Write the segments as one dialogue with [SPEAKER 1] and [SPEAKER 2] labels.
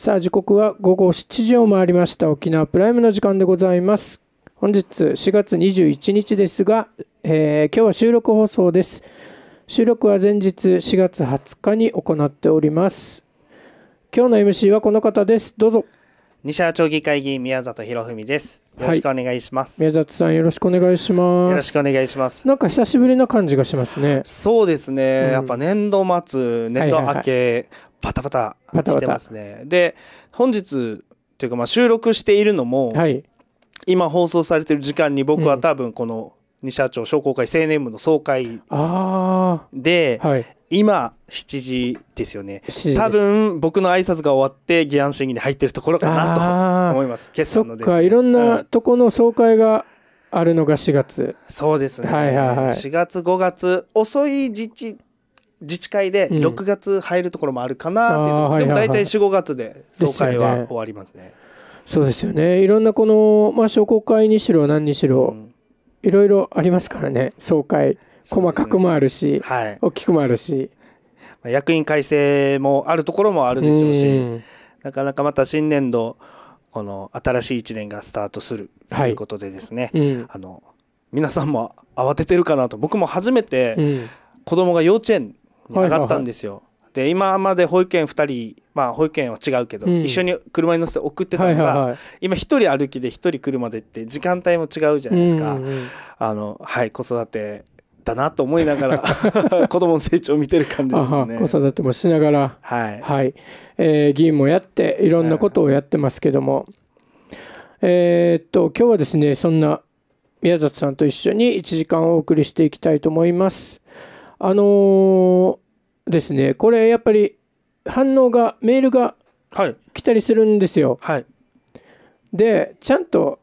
[SPEAKER 1] さあ時刻は午後7時を回りました沖縄プライムの時間でございます本日4月21日ですが、えー、今日は収録放送です収録は前日4月20日に行っております今日の MC
[SPEAKER 2] はこの方ですどうぞ西原町議会議員宮里博文です。よろしくお願いしま
[SPEAKER 1] す、はい、宮里さんよろしくお願いします。よろしく
[SPEAKER 2] お願いします。
[SPEAKER 1] なんか久しぶりな感じがしますね。
[SPEAKER 2] そうですね。うん、やっぱ年度末、年度明け、パタパタ来てますね。パタパタで、本日というかまあ収録しているのも、はい、今放送されてる時間に僕は多分この、うん西社長商工会青年部の総会で、はい、今7時ですよね多分僕の挨拶が終わって議案審議に入ってるところかなと思います決算のです、ね、そっかいろんな
[SPEAKER 1] とこの総会があるのが4月
[SPEAKER 2] そうですね、はいはいはい、4月5月遅い自治自治会で6月入るところもあるかなっていうところ、うん、でも大体45月で総会は終わりますね、ね、
[SPEAKER 1] そうですよねいろんなこの、まあ、商工会にしろ何にしろ、うん、いろいろありますからね総会細かくもあるし、はい、大きくもあるし
[SPEAKER 2] 役員改正もあるところもあるでしょうしなかなかまた新年度この新しい1年がスタートするということでですね、はいうん、あの皆さんも慌ててるかなと僕も初めて子供が幼稚園に
[SPEAKER 1] 上がったんです
[SPEAKER 2] よ。で今まで保育園2人、まあ、保育園は違うけど、うん、一緒に車に乗せて送ってたのが、はいはいはい、今1人歩きで1人車でって時間帯も違うじゃないですか、うんうん、あのはい、子育てったなと思いながら 子供の成長を見てる感じですね。子育
[SPEAKER 1] てもしながら、はい、はい、えー、議員もやっていろんなことをやってますけども、えー、っと今日はですねそんな宮里さんと一緒に1時間お送りしていきたいと思います。あのー、ですねこれやっぱり反応がメールが来たりするんですよ。はい、でちゃんと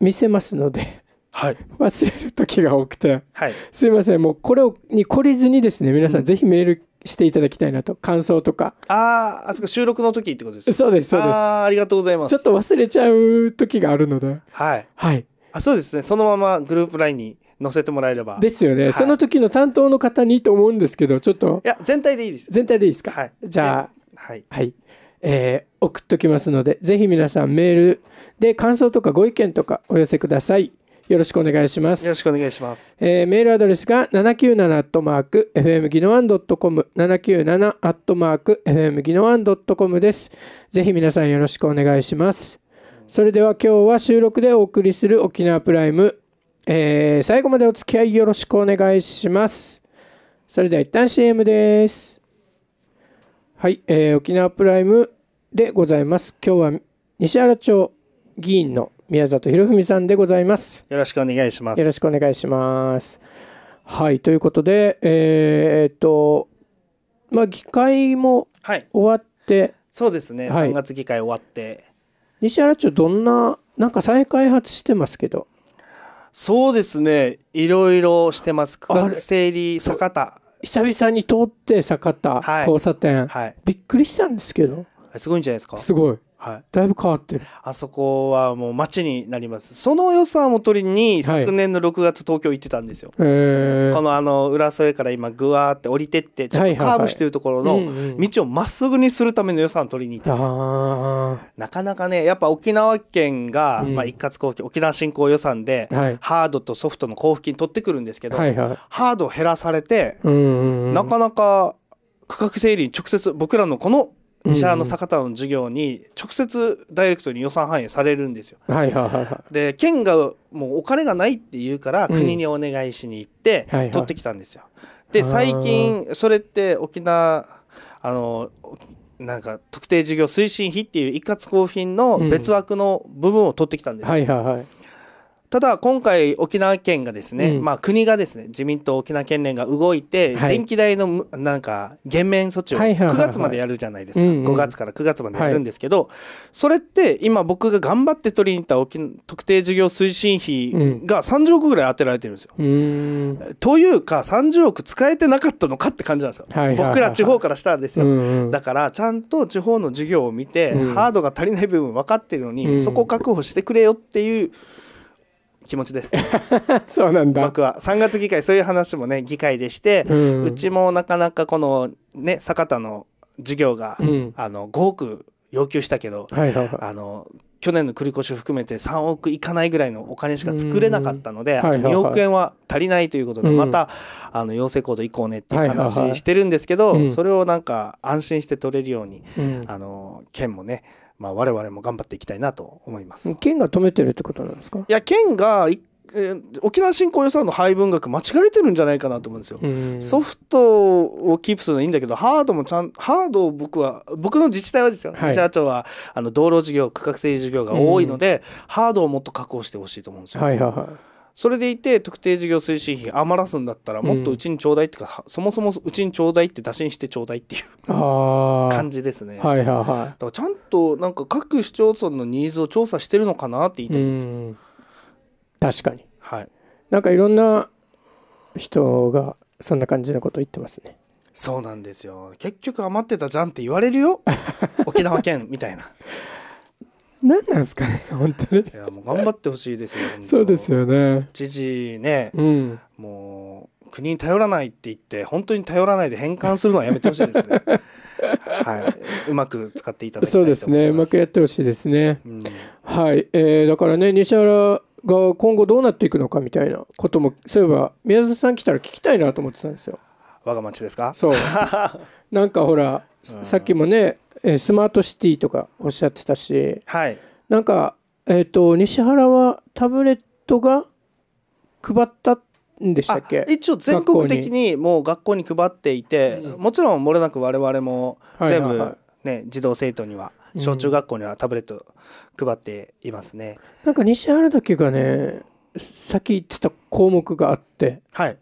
[SPEAKER 1] 見せますのではい、忘れる時が多くて、はい、すいませんもうこれをに懲りずにですね皆さんぜひメールしていただきたいなと感想とか
[SPEAKER 2] あああそこ収録の時ってことですそうですそうですあありがとうございますちょっと忘
[SPEAKER 1] れちゃう時があるので
[SPEAKER 2] はい、はい、あそうですねそのままグループ LINE に載せてもらえればですよね、はい、そ
[SPEAKER 1] の時の担当の方にと思うんですけどちょっと
[SPEAKER 2] いや全体でいいです全体でいいですか、はい、じゃあはい、はい、え
[SPEAKER 1] ー、送っときますのでぜひ皆さんメールで感想とかご意見とかお寄せくださいよろしくお願いします。よろしくお願いします。えー、メールアドレスが797アットマーク FM ギノワンドットコム797アットマーク FM ギノワンドットコムです。ぜひ皆さんよろしくお願いします。それでは今日は収録でお送りする沖縄プライム、えー、最後までお付き合いよろしくお願いします。それでは一旦 CM です。はい、えー、沖縄プライムでございます。今日は西原町議員の宮里博文さんでございま
[SPEAKER 2] すよろしくお願いしますよろしく
[SPEAKER 1] お願いしますはいということでえー、っとまあ議会も終わって、はい、そうですね、はい、3月
[SPEAKER 2] 議会終わって
[SPEAKER 1] 西原町どんななんか再開発してますけど
[SPEAKER 2] そうですねいろいろしてます区画整理坂田久々に通って坂田、はい、交差点、はい、びっくりしたんですけどすごいんじゃないですかすごいはい、だいぶ変わってるあそこはもう街になりますその予算を取りに昨年の6月東京行ってたんですよ、
[SPEAKER 1] はい、こ
[SPEAKER 2] のあの浦添から今ぐわーって降りてってちょっとカーブしてるところの道をまっすぐにするための予算を取りに行っ
[SPEAKER 1] て、
[SPEAKER 2] なかなかねやっぱ沖縄県が、まあ、一括交付沖縄振興予算で、ハードとソフトの交付金取ってくるんですけど、はいはい、ハード減らされて、
[SPEAKER 1] なか
[SPEAKER 2] なか区画整理に直接僕らのこの社の坂田の事業に直接ダイレクトに予算反映されるんですよ。
[SPEAKER 1] はいはいは
[SPEAKER 2] い、で県がもうお金がないって言うから国にお願いしに行って取ってきたんですよ。はい
[SPEAKER 1] はい、で最近
[SPEAKER 2] それって沖縄あのなんか特定事業推進費っていう一括交付金の別枠の部分を取ってきたんですよ。うんはいはいはいただ今回沖縄県がですね、うん、まあ国がですね自民党沖縄県連が動いて、電気代のなんか減免措置を9月までやるじゃないですか、5月から9月までやるんですけど、それって今僕が頑張って取りに行った特定事業推進費が30億ぐらい当てられてるんですよ。というか30億使えてなかったのかって感じなんですよ、僕ら地方からしたらですよ、だからちゃんと地方の事業を見て、ハードが足りない部分分かってるのに、そこを確保してくれよっていう。気持ちです そうなんだ僕は3月議会そういう話もね議会でして、うん、うちもなかなかこのね坂田の事業が、うん、あの5億要求したけど、はいはいはい、あの去年の繰越含めて3億いかないぐらいのお金しか作れなかったので、あと2億円は足りないということで、またあの養成行動行こうねっていう話してるんですけど、それをなんか安心して取れるように、あの県もねまあ、我々も頑張っていきたいなと思
[SPEAKER 1] います県が止めてるってことなんですか
[SPEAKER 2] いや県がえー、沖縄振興予算の配分額間違えてるんじゃないかなと思うんですよ。ソフトをキープするのはいいんだけどハードもちゃんハードを僕は僕の自治体はですよ、はい、社長はあの道路事業区画整理事業が多いので、ハードをもっと確保してほしいと思うんですよ。はいはいはいそれでいて特定事業推進費余らすんだったらもっとうちにちょうだいってか、うん、そもそもうちにちょうだいって打診してちょうだいっていう
[SPEAKER 1] 感
[SPEAKER 2] じですね。はいはいはい、だからちゃんとなんか各市町村のニーズを調査してるのかなって言いたいん
[SPEAKER 1] です確かに、はい、なんかいろんな人がそんな感じのこと言ってま
[SPEAKER 2] すね。そうなんですよ結局余ってたじゃんって言われるよ 沖縄県みたいな。
[SPEAKER 1] 何なんですかね本当にいや
[SPEAKER 2] もう頑張ってほしいですよそうですよね知事ね、うん、もう国に頼らないって言って本当に頼らないで返還するのはやめてほしいですね はい、うまく使っていただきそうです
[SPEAKER 1] ねうまくやってほしいですね、うん、はい、えー、だからね西原が今後どうなっていくのかみたいなこともそういえば宮田さん来たら聞きたいなと思ってたんですよ
[SPEAKER 2] 我が町ですか
[SPEAKER 1] そう なんかほら、うん、さっきもねえスマートシティとかおっしゃってたし、はい、なんか、えーと、西原はタブレット
[SPEAKER 2] が配ったんでしたっけ一応全国的にもう学校に配っていて、うん、もちろんもれなく我々も全部ね、はいはい、児童生徒には小中学校にはタブレット配っていますね。
[SPEAKER 1] うん、なんか西原だけがね
[SPEAKER 2] 先言ってた項目があって、はい、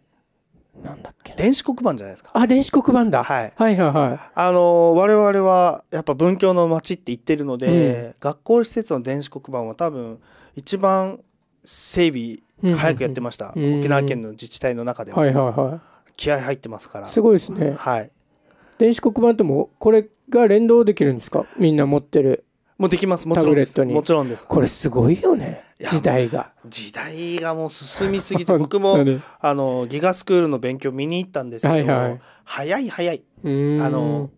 [SPEAKER 2] なんだっけ電子黒板じゃないですか。あ、電子黒板だ。はい。はいはいはい。あの、我々はやっぱ文教の街って言ってるので、うん、学校施設の電子黒板は多分一番整備早くやってました。うんうん沖縄県の自治体の中では。はいはいはい。気合入ってますから。すごいですね。はい。
[SPEAKER 1] 電子黒板ともこれが連動できるんですかみんな持ってる。もうできます。もちろんです。もちろんです。これすごいよね。時代が時
[SPEAKER 2] 代がもう進みすぎて 僕もあのギガスクールの勉強見に行ったんですけど、はいはい、早い早いあの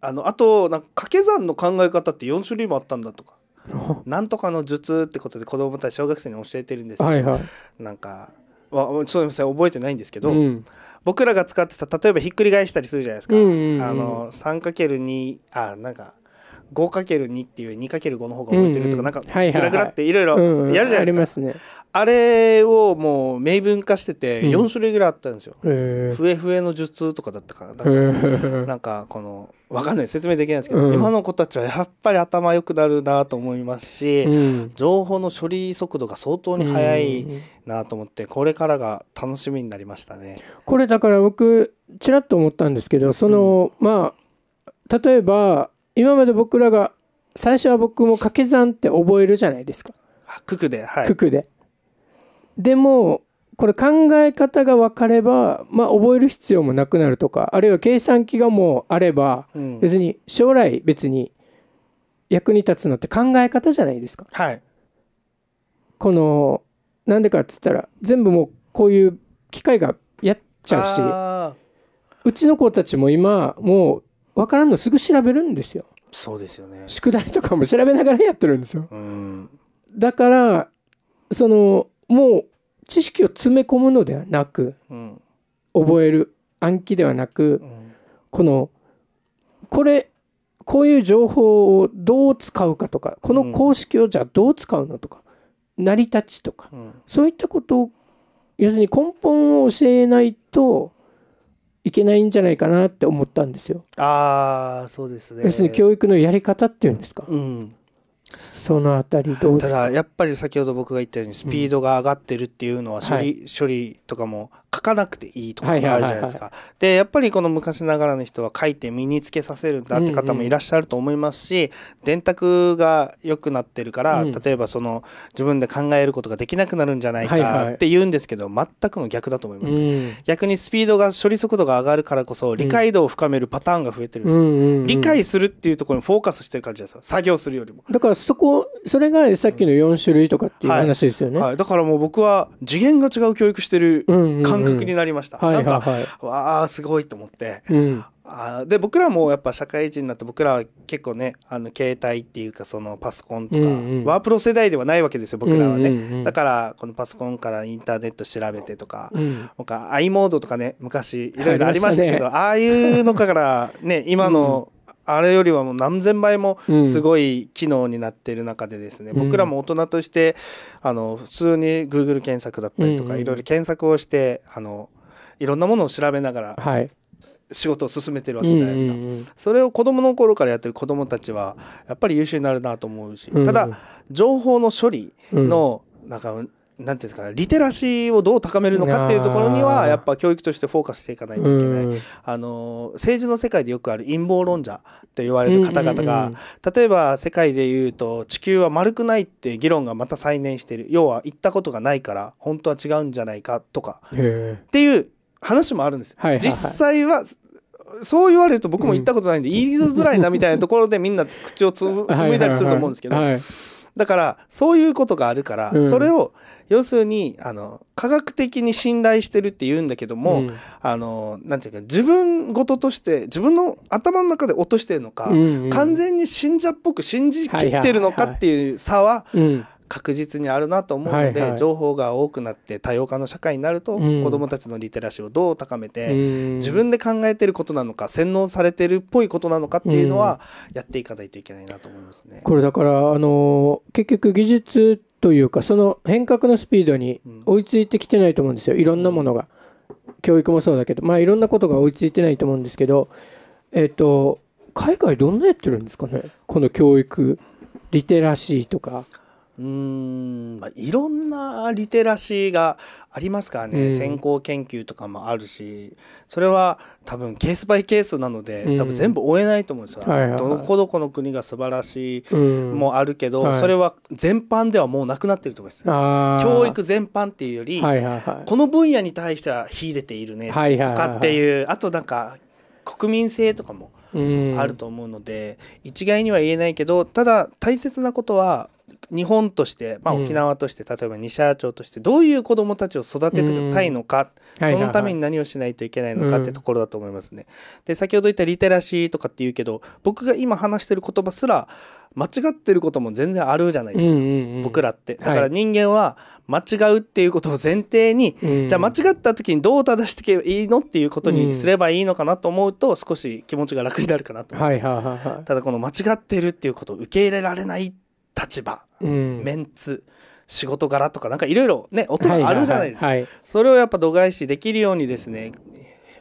[SPEAKER 2] あのあとなんか掛け算の考え方って4種類もあったんだとか なんとかの術ってことで子供たち小学生に教えてるんですけど、はいはい、なんかわそうですね覚えてないんですけど、うん、僕らが使ってた例えばひっくり返したりするじゃないですか、うんうんうん、あの 3×2 あなんか 5×2 っていう 2×5 の方が覚えてるとか、うんうん、なんかグラグラっていろいろやるじゃないですか、ありますねあれをもう明文化してて4種類ぐらいあったんですよ、うん、ふえふえの術とかだったかなだからなんかこのわかんない説明できないですけど、うん、今の子たちはやっぱり頭良くなるなと思いますし、うん、情報の処理速度が相当に速いなと思って、これからが楽しみになりましたね。
[SPEAKER 1] これだから僕ちらっと思ったんですけどその、まあ例えば今まで僕らが最初は僕も掛け算って覚えるじゃないですか
[SPEAKER 2] 九九ではい九九
[SPEAKER 1] ででもこれ考え方が分かれば、まあ、覚える必要もなくなるとかあるいは計算機がもうあれば、うん、別に将来別に役に立つのって考え方じゃないですか。はい、このなんでかっつったら全部もうこういう機械がやっちゃうしうちの子たちも今もう分からんのすぐ調べるんですよそうですよね宿題とかも調べながらやってるんですよ、うん、だからそのもう知識を詰め込むのではなく、うん、覚える暗記ではなく、うん、このこれこういう情報をどう使うかとかこの公式をじゃあどう使うのとか、成り立ちとか、そういったことを要するに根本を教えないといけないんじゃないかなって思ったんですよ。
[SPEAKER 2] ああそうですね。要するに教
[SPEAKER 1] 育のやり方っていうんですか。うん、そのあたりどうただや
[SPEAKER 2] っぱり先ほど僕が言ったようにスピードが上がってるっていうのは処理うん、処理とかも書かなくていいとかあるじゃないですか。でやっぱりこの昔ながらの人は書いて身につけさせるんだって方もいらっしゃると思いますし、うんうん、電卓が良くなってるから、うん、例えばその自分で考えることができなくなるんじゃないかって言うんですけど、全くの逆だと思います、うん、逆にスピードが処理速度が上がるからこそ理解度を深めるパターンが増えてるんです、理解するっていうところにフォーカスしてる感じですよ作業するよりも。
[SPEAKER 1] だからそこそれがさっきの4種類とかっていう話ですよね、はいはい、だからもう
[SPEAKER 2] 僕は次元が違う教育してる感覚になりました、なんか、はいはいわあすごいと思って、うん、あで僕らもやっぱ社会人になって僕らは結構ねあの携帯っていうかそのパソコンとか、うんうん、ワープロ世代ではないわけですよ僕らはね、うんうんうん、だからこのパソコンからインターネット調べてとか、うん、僕は i モードとかね昔いろいろありましたけど、ね、ああいうのからね今の、あれよりはもう何千倍もすごい機能になっている中でですね、うん、僕らも大人としてあの普通に Google 検索だったりとかいろいろ検索をしてあのいろんなものを調べながら、仕事を進めてるわけじゃないですか、うんうんうん、それを子どもの頃からやってる子どもたちはやっぱり優秀になるなと思うし、ただ情報の処理のなんかなんていうんですかね、リテラシーをどう高めるのかっていうところには、やっぱ教育としてフォーカスしていかないといけない。あの、政治の世界でよくある陰謀論者って言われる方々が、例えば世界で言うと、地球は丸くないって議論がまた再燃してる。要は行ったことがないから、本当は違うんじゃないかとか、
[SPEAKER 1] って
[SPEAKER 2] いう話もあるんです。実際は、そう言われると僕も行ったことないんで、言いづらいなみたいなところでみんな口をつむいだりすると思うんですけど、だから、そういうことがあるから、それを、要するにあの科学的に信頼してるって言うんだけども、うん、あのなんていうか自分事として自分の頭の中で落としてるのか、うんうん、完全に信者っぽく信じきってるのかっていう差は。確実にあるなと思うので、はいはい、情報が多くなって多様化の社会になると、うん、子どもたちのリテラシーをどう高めて、うん、自分で考えてることなのか洗脳されてるっぽいことなのかっていうのは、やっていかないといけないなと思います
[SPEAKER 1] ね。これだからあの結局技術というかその変革のスピードに追いついてきてないと思うんですよいろんなものが教育もそうだけどまあいろんなことが追いついてないと思うんですけどえっ、ー、と海外どんなやってるんですかねこの教育リテラシーとか
[SPEAKER 2] うん、まあ、いろんなリテラシーがありますからね、うん、先行研究とかもあるしそれは多分ケースバイケースなので、うん、多分全部追えないと思うんですよ、はいはいはい、どこどこの国が素晴らしいもあるけど、うん、それは全般ではもうなくなってると思います、はい、教育全般っていうより、はいはいはい、この分野に対しては秀でているねとかっていう、はいはいはいあとなんか国民性とかも
[SPEAKER 1] あると
[SPEAKER 2] 思うので、一概には言えないけどただ大切なことは日本として、まあ、沖縄として、例えば西社町としてどういう子どもたちを育ててたいのか、そのために何をしないといけないのかってところだと思いますね。で先ほど言ったリテラシーとかって言うけど僕が今話してる言葉すら間違ってることも全然あるじゃないですか、僕らってだから人間は間違うっていうことを前提に、はい、じゃあ間違った時にどう正していけばいいのっていうことにすればいいのかなと思うと少し気持ちが楽になるかなと、はいはい、ただこの間違ってるっていうことを受け入れられない立場うん、メンツ仕事柄とかなんかいろいろね音があるじゃないですか、それをやっぱ度外視できるようにですね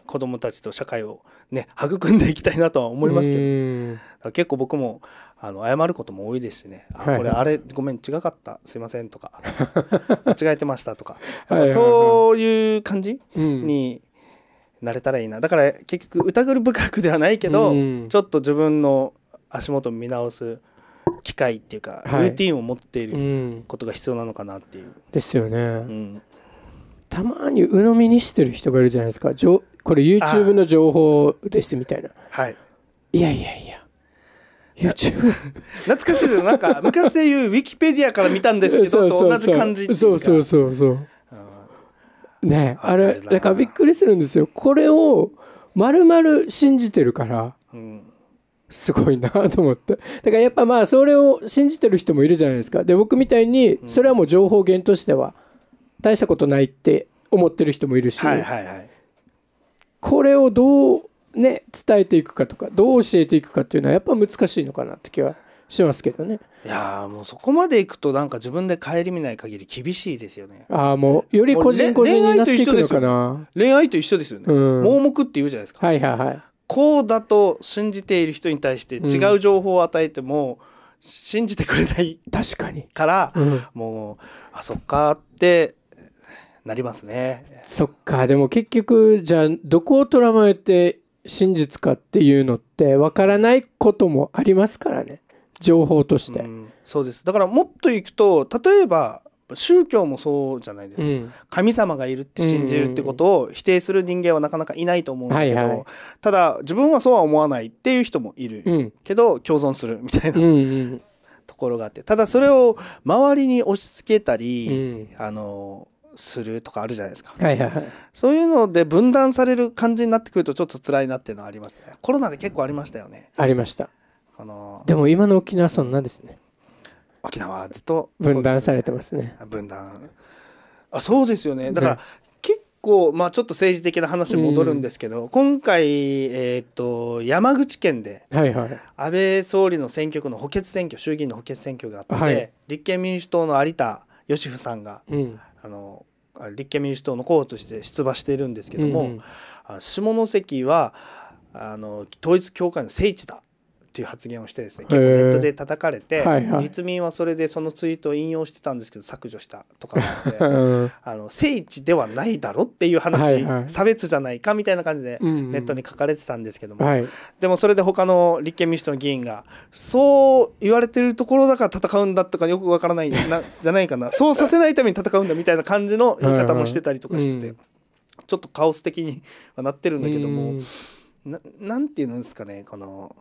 [SPEAKER 2] 子どもたちと社会をね育んでいきたいなとは思いますけど結構僕もあの謝ることも多いですしね「あこれあれごめん違かったすいません」とか「間違えてました」とかそういう感じになれたらいいなだから結局疑る深くではないけどちょっと自分の足元見直す機会っていうか、はい、ルーティンを持っていることが必要なのかなってい
[SPEAKER 1] う。ですよね。うん、たまに鵜呑みにしてる人がいるじゃないですかじょこれ YouTube の情報ですみたいな。はい、いやいやいや YouTube 懐
[SPEAKER 2] かしいですなんか 昔でいうウィキペディアから見たんですけどと同じ感じそうそう
[SPEAKER 1] そうそうねあれだからびっくりするんですよこれをまるまる信じてるからすごいなと思って。だからやっぱまあそれを信じてる人もいるじゃないですか。で、僕みたいにそれはもう情報源としては大したことないって思ってる人もいるし、これをどうね、伝えていくかとか、どう教えていくかっていうのはやっぱ難しいのかなって気はしますけどね。
[SPEAKER 2] いやもうそこまでいくとなんか自分で顧みない限り厳しいですよね。
[SPEAKER 1] ああもうより個人個人になっていくのかな。
[SPEAKER 2] 恋愛と一緒ですよね。
[SPEAKER 1] うん、盲目
[SPEAKER 2] って言うじゃないですか。はいはいはい。こうだと信じている人に対して違う情報を与えても、信じてくれない確かにから、うん、もうあそっかってなりますね
[SPEAKER 1] そっかでも結局じゃあどこを捕まえて真実かっていうのってわからないこともありますからね情報として、うん、
[SPEAKER 2] そうですだからもっといくと例えば宗教もそうじゃないですか、うん、神様がいるって信じるってことを否定する人間はなかなかいないと思うんだけど、はいはい、ただ自分はそうは思わないっていう人もいる、うん、けど共存するみたいな、うん、ところがあってただそれを周りに押し付けたり、あのするとかあるじゃないですか、はいはいそういうので分断される感じになってくるとちょっと辛いなっていうのはありますねコロナで結構ありましたよね
[SPEAKER 1] ありましたあのでも今の沖縄そんなですね
[SPEAKER 2] 沖縄ずっと、分断さ
[SPEAKER 1] れてますね
[SPEAKER 2] 分断あそうですよねだから、ね、結構まあちょっと政治的な話戻るんですけど、うん、今回、えーと、と山口県で、はいはい、安倍総理の選挙区の補欠選挙衆議院の補欠選挙があって、はい、立憲民主党の有田芳生さんが、うん、あの立憲民主党の候補として出馬しているんですけども、うん、下関はあの統一教会の聖地だっていう発言をしてですね結構ネットで叩かれて、はいはい、立民はそれでそのツイートを引用してたんですけど削除したとかなので、あの聖地ではないだろっていう話、はいはい、差別じゃないかみたいな感じでネットに書かれてたんですけども、うんうん、でもそれで他の立憲民主党の議員がそう言われてるところだから戦うんだとかよくわからないなじゃないかなそうさせないために戦うんだみたいな感じの言い方もしてたりとかしてて、うん、ちょっとカオス的にはなってるんだけども、うん、なんていうんですかねこの。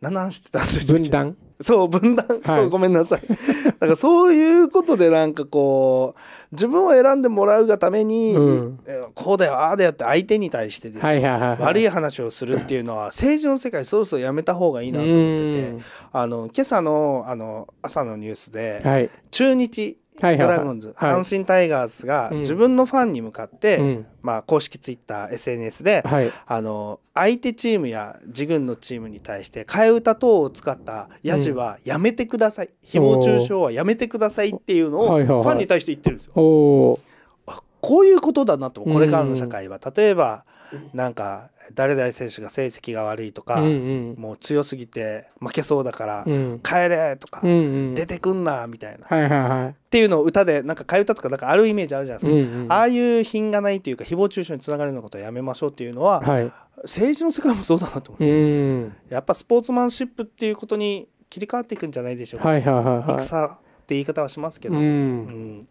[SPEAKER 2] 七走てたんですよ分断そう分断、そう、ごめんなさい だからそういうことでなんかこう自分を選んでもらうがために、うん、こうだよああだよって相手に対してですね、悪い話をするっていうのは政治の世界そろそろやめた方がいいなと思っててあの今朝のあの朝のニュースで、はい、中日ドラゴンズ、阪神タイガースが自分のファンに向かって、まあ、公式ツイッター SNS で、あの相手チームや自軍のチームに対して替え歌等を使ったやじはやめてください、うん、誹謗中傷はやめてくださいっていうのをファンに対して言ってるんですよ。ははいはい、こういうことだなとこれからの社会は、うん、例えばなんか誰々選手が成績が悪いとか、うんうん、もう強すぎて負けそうだから、うん、帰れとか、うんうん、出てくんなみたいな、はいはいはい、っていうのを歌でなんか替え歌とかなんかあるイメージあるじゃないですか、うんうん、ああいう品がないというか誹謗中傷につながるようなことはやめましょうっていうのは、はい、政治の世界もそうだなと思って、うん、やっぱスポーツマンシップっていうことに切り替わっていくんじゃないでしょうか、はいはいはいはい、戦って言い方はしますけど。うん、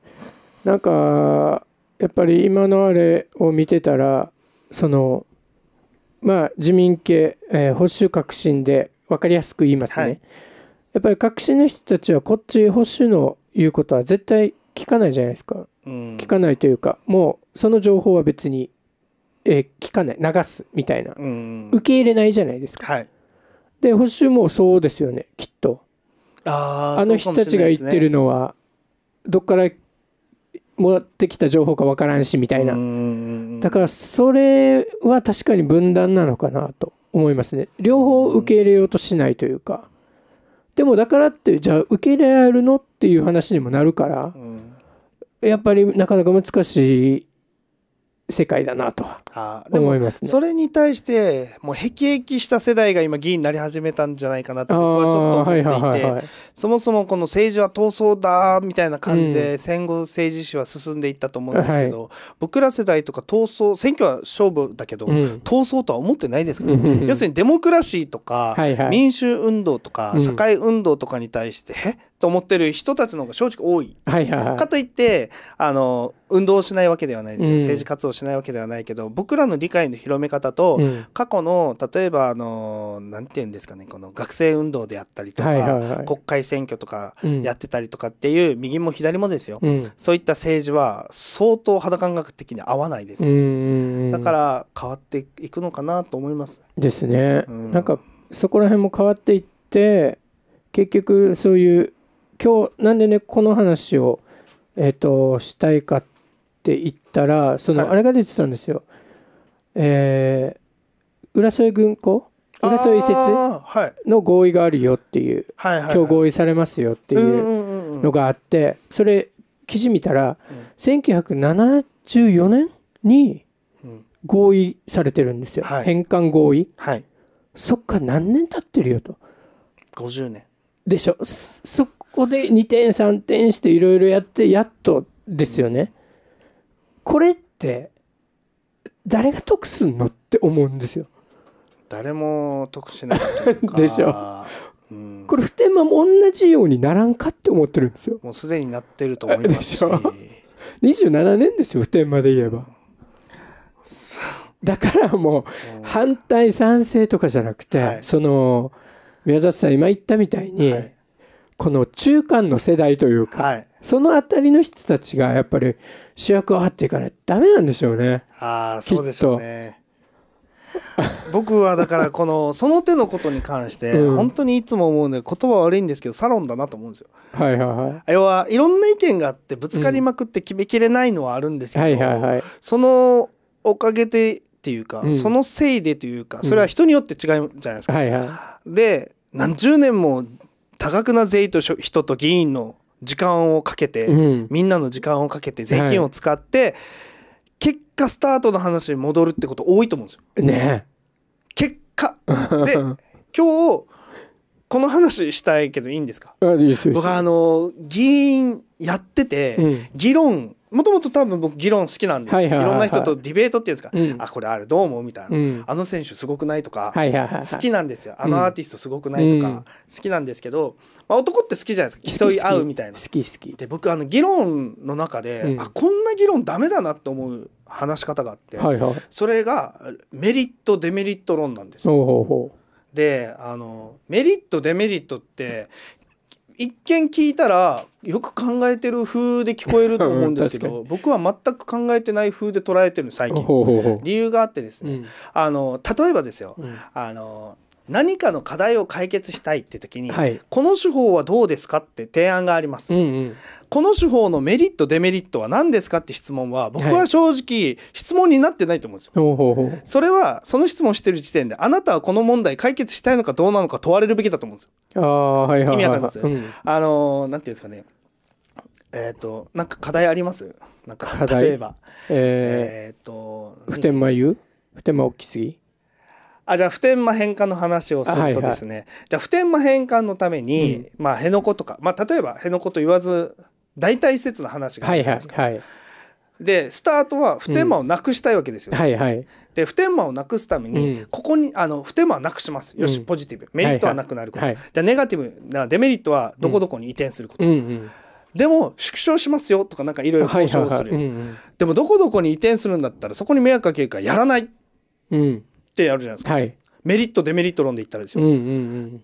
[SPEAKER 2] なん
[SPEAKER 1] かやっぱり今のあれを見てたらそのまあ自民系、えー、保守革新で分かりやすく言いますね、はい、やっぱり革新の人たちはこっち保守の言うことは絶対聞かないじゃないですか、うん、聞かないというかもうその情報は別に、えー、聞かない流すみたいな、うん、受け入れないじゃないですか、はい、で保守もそうですよねきっと
[SPEAKER 2] あの人たちが言ってる
[SPEAKER 1] のは、どっから持ってきた情報か分からんしみたいなだからそれは確かに分断なのかなと思いますね両方受け入れようとしないというかでもだからってじゃあ受け入れられるのっていう話にもなるからやっぱりなかなか難しい世界だなとは思います
[SPEAKER 2] ね、それに対してもうへきへきした世代が今議員になり始めたんじゃないかなと僕はちょっと思っていて、そもそもこの政治は闘争だみたいな感じで戦後政治史は進んでいったと思うんですけど、うん、僕ら世代とか闘争選挙は勝負だけど、うん、闘争とは思ってないですから、ね、要するにデモクラシーとか、民主運動とか社会運動とかに対して、うん、と思ってる人たちの方が正直多い。はいはいかといってあの運動をしないわけではないですよ、うん、政治活動をしないわけではないけど僕らの理解の広め方と、うん、過去の例えばあのなんて言うんですかねこの学生運動であったりとか、はいはいはい、国会選挙とかやってたりとかっていう、うん、右も左もですよ、そういった政治は相当肌感覚的に合わないです、ね、だから変わっていくのかなと思います。
[SPEAKER 1] ですね。なんかそこら辺も変わっていって結局そういう今日なんでねこの話を、えーと、したいかって言ったらその、あれが出てたんですよ。えー、浦添軍港浦添移設の合意があるよっていう、はい、今日合意されますよっていうのがあってそれ記事見たら、うん、1974年に合意されてるんですよ、はい、返還合意、はい、そっか何年経ってるよと50年でしょそっこで2点3点していろいろやってやっとですよね。これって誰が得すんのって思うんですよ。
[SPEAKER 2] 誰も得しないと でしょ。
[SPEAKER 1] うん、これ普天間も同じようにならんかって思ってるんですよ。
[SPEAKER 2] もうすでになってると思いますし。でしょ。
[SPEAKER 1] 27年ですよ普天間で言えば。だからもう反対賛成とかじゃなくて、はい、その宮里さん今言ったみたいに、はいこの中間の世代というか、はい、その辺りの人たちがやっぱり主役を張っていかないとダメなんでしょうね。
[SPEAKER 2] ああそうですよね。僕はだからこのその手のことに関して本当にいつも思うので言葉悪いんですけどサロンだなと思うんですよ。
[SPEAKER 1] はいはいは
[SPEAKER 2] い、要はいろんな意見があってぶつかりまくって決めきれないのはあるんですけど、そのおかげでっていうか、そのせいでというかそれは人によって違うじゃないですか。で何十年も多額な税と人と議員の時間をかけて、うん、みんなの時間をかけて税金を使って、はい、結果スタートの話に戻るってこと多いと思うんですよ。ね結果 で今日この話したいけどいいんですか僕あの議員やってて、うん、議論もともと多分僕議論好きなんです、いい、ろんな人とディベートっていうんですか、うん、あこれあれどう思うみたいな、うん、あの選手すごくないとか、はいはいはい、好きなんですよあのアーティストすごくないとか、好きなんですけど、まあ、男って好きじゃないですか競い合うみたいな好き好きで僕あの議論の中で、あこんな議論ダメだなって思う話し方があって、はいはい、それがメリットデメリット論なんですよ。ほうほうほうであのメリットデメリットって一見聞いたらよく考えてる風で聞こえると思うんですけど 僕は全く考えてない風で捉えてる最近理由があってですね、うん、あの例えばですよ、うん、あの何かの課題を解決したいって時に、はい、この手法はどうですかって提案があります、うんうん、この手法のメリットデメリットは何ですかって質問は僕は正直質問になってないと思うんですよ、はい、それはその質問してる時点であなたはこの問題解決したいのかどうなのか問われるべきだと思うんですよあ、はいはいはい、意味わかります、うん、あのなんていうんですかねえっ、ー、となんか課題ありますなんか例えば
[SPEAKER 1] えー、えー、と普天間言う普天間大きすぎ
[SPEAKER 2] あじゃあ普天間返還の話をするとですね、はいはい、じゃあ普天間返還のために、うん、まあ辺野古とか、まあ、例えば辺野古と言わず大体施設の話があるじゃないですか。はいはいはい、でスタートは普天間をなくしたいわけですよ、ねうんはいはい、で普天間をなくすために、ここにあの普天間はなくしますよし、ポジティブメリットはなくなること、はいはい、じゃあネガティブなデメリットはどこどこに移転すること。うんうんでも縮小しますよとかなんかいろいろ交渉する、はいはいうん、でもどこどこに移転するんだったらそこに迷惑かけるからやらない、うん、ってあるじゃないですか、はい、メリットデメリット論で言ったらですよ、うんうん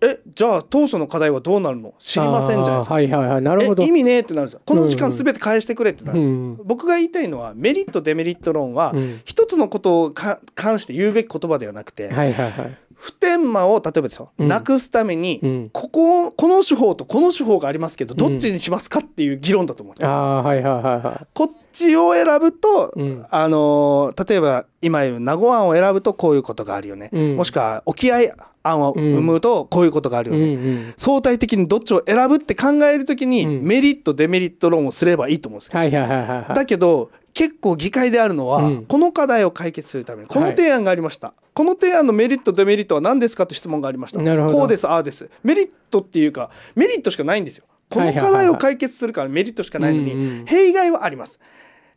[SPEAKER 2] うん、えじゃあ当初の課題はどうなるの知りませんじゃないですか、はいはいはい、なるほど意味ねってなるんですよこの時間全て返してくれってなるんですよ、うんうん、僕が言いたいのはメリットデメリット論は、うん、一つのことを関して言うべき言葉ではなくて、はいはいはい普天間を例えばですよ、うん、なくすために、うん、こここの手法とこの手法がありますけどどっちにしますかっていう議論だと思う、
[SPEAKER 1] うん、あはいはいはいはい、こっ
[SPEAKER 2] ちを選ぶと、うん、あの例えば今いる名護湾を選ぶとこういうことがあるよね、うん、もしくは沖合案を生むとこういうことがあるよね、うんうんうん、相対的にどっちを選ぶって考える時にメリットデメリット論をすればいいと思うんですよ。はいはいはいはい、だけど結構議会であるのは、うん、この課題を解決するためにこの提案がありました、はい、この提案のメリットデメリットは何ですかと質問がありましたこうですああですメリットっていうかメリットしかないんですよこの課題を解決するからメリットしかないのに、はいはいはい、弊害はあります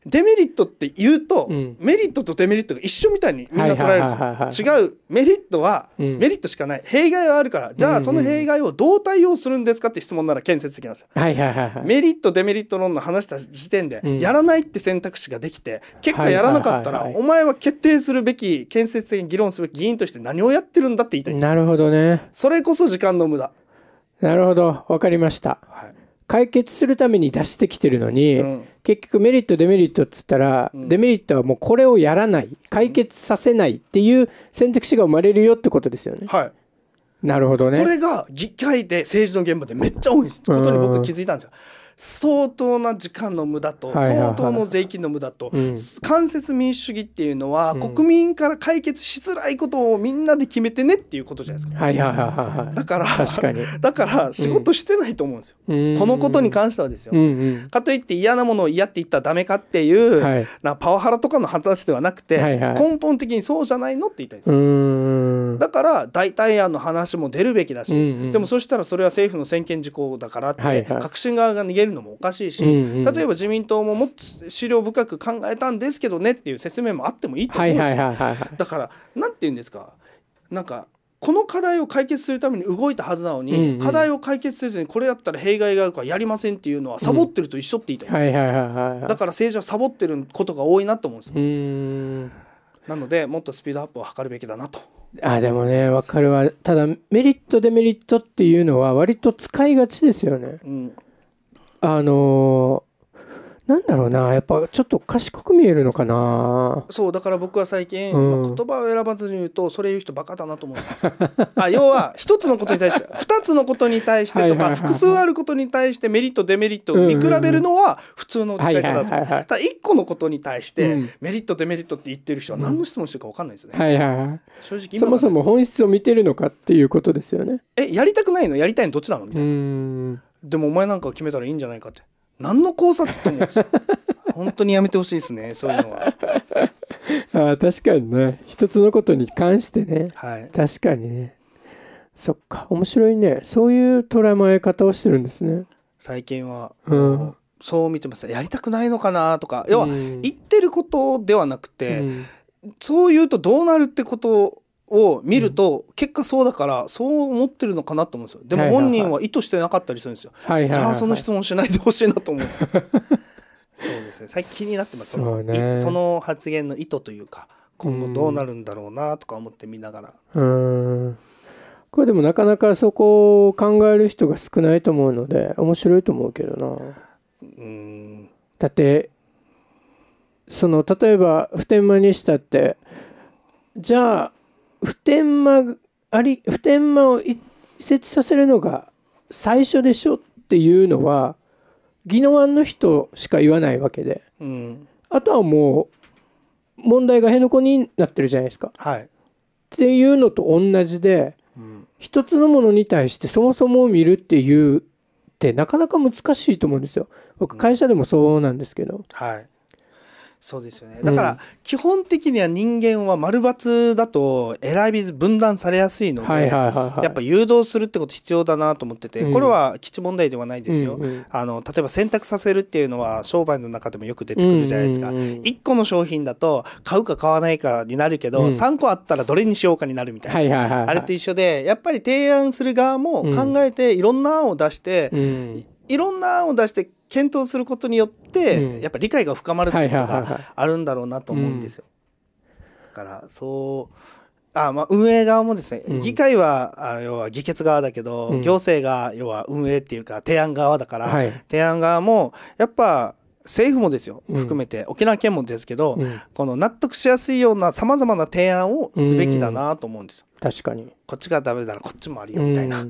[SPEAKER 2] デメリットって言うと、うん、メリットとデメリットが一緒みたいにみんな捉えるんですよ違うメリットは、メリットしかない弊害はあるからじゃあその弊害をどう対応するんですかって質問なら建設的なんですよ、
[SPEAKER 1] はいはいはいはい、メ
[SPEAKER 2] リットデメリット論の話した時点で、うん、やらないって選択肢ができて結果やらなかったら、はいはいはいはい、お前は決定するべき建設的に議論すべき議員として何をやってるんだって言いたいなるほどねそれこそ時間の無駄
[SPEAKER 1] なるほど分かりました、はい解決するために出してきてるのに、うん、結局メリットデメリットっつったら、うん、デメリットはもうこれをやらない解決させないっていう選択肢が生まれるよってことですよね。はいなるほどねこれ
[SPEAKER 2] が議会で政治の現場でめっちゃ多いことに僕は気づいたんですよ。相当な時間の無駄と、相当の税金の無駄と、間接民主主義っていうのは、国民から解決しづらいことをみんなで決めてねっていうことじゃないですか。だから だから仕事してないと思うんですよ、このことに関してはですよ。かといって嫌なものを嫌って言ったらダメかっていう、なパワハラとかの話ではなくて、根本的にそうじゃないのって言いたいです
[SPEAKER 1] よ。
[SPEAKER 2] だから代替案の話も出るべきだし、でもそしたらそれは政府の専権事項だからって、革新側が逃げるるのもおかしいし、うんうん、例えば自民党ももっと資料深く考えたんですけどねっていう説明もあってもいいと思うし、だから何て言うんですかなんかこの課題を解決するために動いたはずなのに、うんうん、課題を解決せずにこれやったら弊害があるからやりませんっていうのはサボってると一緒って言いたい、うだから政治はサボってることが多いなと思うんですよ。なのでもっとスピードアップを図るべきだなと。
[SPEAKER 1] あでもね分かるわただメリットデメリットっていうのは割と使いがちですよね。うんあのなんだろうなやっぱちょっと賢く見えるのかな
[SPEAKER 2] そうだから僕は最近、うん言葉を選ばずに言うとそれ言う人バカだなと思うんですよあ要は一つのことに対して 二つのことに対してとか複数あることに対してメリットデメリットを見比べるのは普通の使い方だとただ一個のことに対して、メリットデメリットって言ってる人は何の質問してるか分かんないですね、うん、はいはいはい正直そもそ
[SPEAKER 1] も本質を見てるのかっていうことですよね
[SPEAKER 2] えやりたくないのやりたいのどっちなのみたいなでもお前なんか決めたらいいんじゃないかって
[SPEAKER 1] 何の考察と思うんですよ
[SPEAKER 2] 本当にやめてほしいですねそういうのは
[SPEAKER 1] あ確かにね一つのことに関してね、はい、確かにねそっか面白いねそういう捉え方をし
[SPEAKER 2] てるんですね最近は、うん、そう見てますやりたくないのかなとか要は、うん、言ってることではなくて、うん、そう言うとどうなるってことを見ると、結果そうだからそう思ってるのかなと思うんですよでも本人は意図してなかったりするんですよ、はじゃあその質問しないでほしいなと思う そうですね最近気になってますそのね、その発言の意図というか今後どうなるんだろうなとか思って見ながら
[SPEAKER 1] うんこれでもなかなかそこを考える人が少ないと思うので面白いと思うけどなうんだってその例えば普天間にしたってじゃあ普天間あり普天間を移設させるのが最初でしょっていうのは宜野湾の人しか言わないわけで、うん、あとはもう問題が辺野古になってるじゃないですか。はい、っていうのと同じで、うん、一つのものに対してそもそも見るっていうってなかなか難しいと思うんですよ。僕会社でもそうなんですけど。うん
[SPEAKER 2] はいそうですよね。だから、基本的には人間は丸抜だと選び分断されやすいので、やっぱ誘導するってこと必要だなと思ってて、これは基地問題ではないですよ、あの。例えば選択させるっていうのは商売の中でもよく出てくるじゃないですか。1個の商品だと買うか買わないかになるけど、三3個あったらどれにしようかになるみたいな。あれと一緒で、やっぱり提案する側も考えていろんな案を出して、いろんな案を出して検討することによって、うん、やっぱ理解が深まるっていうことがあるんだろうなと思うんですよ。だからそうあまあ、運営側もですね、うん、議会はあ要は議決側だけど、うん、行政が要は運営っていうか提案側だから、はい、提案側もやっぱ政府もですよ、含めて沖縄県もですけど、この納得しやすいようなさまざまな提案をすべきだなと思うんですよ。確かにこっちがダメならこっちもあるよみたい
[SPEAKER 1] な。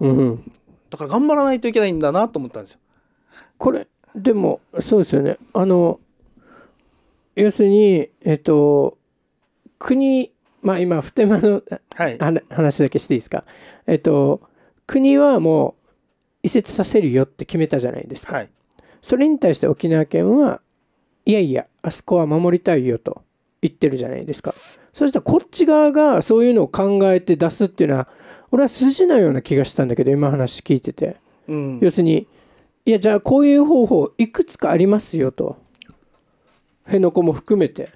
[SPEAKER 1] うん
[SPEAKER 2] だから頑張らないといけないんだなと思ったんですよ。
[SPEAKER 1] これでもそうですよねあの要するにえっと国まあ今普天間の、はい、話だけしていいですかえっと国はもう移設させるよって決めたじゃないですか、はい、それに対して沖縄県はいやいやあそこは守りたいよと言ってるじゃないですかそしたらこっち側がそういうのを考えて出すっていうのは俺は筋のような気がしたんだけど今話聞いてて、うん、要するにいやじゃあこういう方法いくつかありますよと辺野古も含めて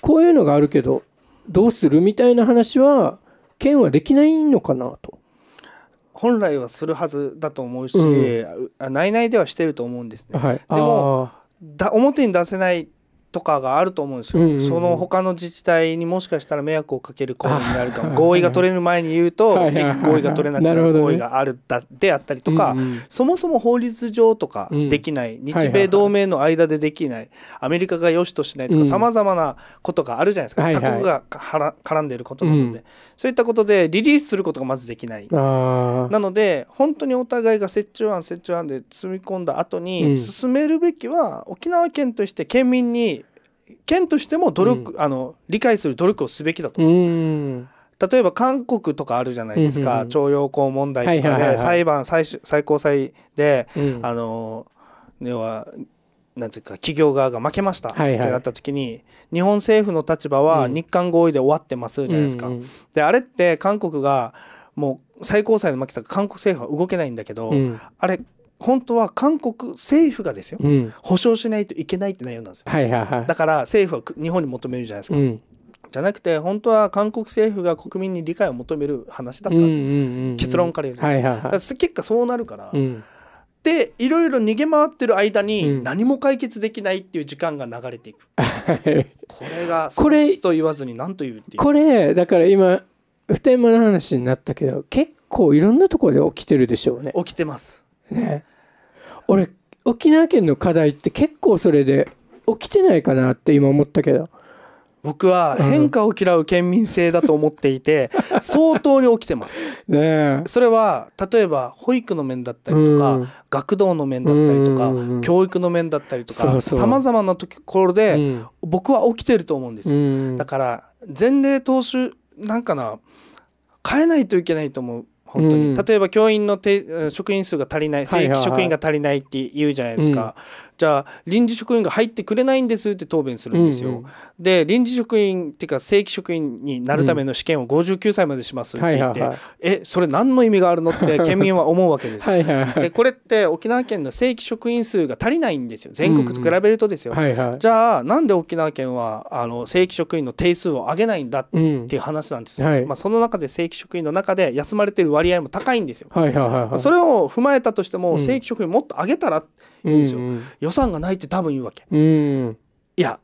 [SPEAKER 1] こういうのがあるけどどうするみたいな話は県はできないのかなと。
[SPEAKER 2] 本来はするはずだと思うし、うん、内々ではしてると思うんですね。はい、でもだ表に出せないとかがあると思うんですよ、うんうんうん、その他の自治体にもしかしたら迷惑をかける行為になるかも合意が取れる前に言うと、結構合意が取れなくなる行為があるだであったりとか、ねそもそも法律上とかできない、うん、日米同盟の間でできない、アメリカが良しとしないとかさまざまなことがあるじゃないですか、他国が絡んでいることなので、はいはい、そういったことでリリースすることがまずできない、
[SPEAKER 1] うん、な
[SPEAKER 2] ので本当にお互いが折衷案折衷案で積み込んだ後に進めるべきは沖縄県として県民に県としても努力、うん、あの理解する努力をすべきだと。例えば韓国とかあるじゃないですか、うんうん、徴用工問題とかで裁判最最高裁で、うん、あの要はなんていうか企業側が負けましたってなった時に、はいはい、日本政府の立場は日韓合意で終わってますじゃないですか。うんうん、であれって韓国がもう最高裁で負けたら韓国政府は動けないんだけど、うん、あれ本当は韓国政府がですよ、うん、保証しないといけないって内容なんですよ、はいはいはい、だから政府は日本に求めるじゃないですか、うん、じゃなくて本当は韓国政府が国民に理解を求める話だったんです、結論から言うんはいはい結果そうなるから、うん、でいろいろ逃げ回ってる間に何も解決できないっていう時間が流れていく、これがこれと言わずに何と言うっ
[SPEAKER 1] ていうこれだから今普天間の話になったけど結構いろんなところで起きてるでしょうね起きてますね俺沖縄県の課題って結構それで起きてないかなって今思ったけど
[SPEAKER 2] 僕は変化を嫌う県民性だと思っていて、相当に起きてますねそれは例えば保育の面だったりとか、学童の面だったりとか、教育の面だったりとかさまざまなところで、僕は起きてると思うんですよ、だから前例踏襲なんかな変えないといけないと思う本当に、うん、例えば教員の職員数が足りない正規職員が足りないって言うじゃないですか、じゃあ臨時職員が入ってくれないんですって答弁するんですよ。うんうん、で臨時職員っていうか正規職員になるための試験を59歳までしますって言って、うん、はいはい、えそれ何の意味があるのって 県民は思うわけですよ。はいはい、でこれって沖縄県の正規職員数が足りないんですよ全国と比べるとですよ。うんうんはいはい、じゃあなんで沖縄県はあの正規職員の定数を上げないんだっていう話なんですよ。うんはい、まあ、その中で正規職員の中で休まれてる割合も高いんですよ。はいはいはいはい、それを踏まえたとしても正規職員もっと上げたらいいんですよ。うんうん予算がないって多分言うわけ。
[SPEAKER 1] うん、
[SPEAKER 2] いや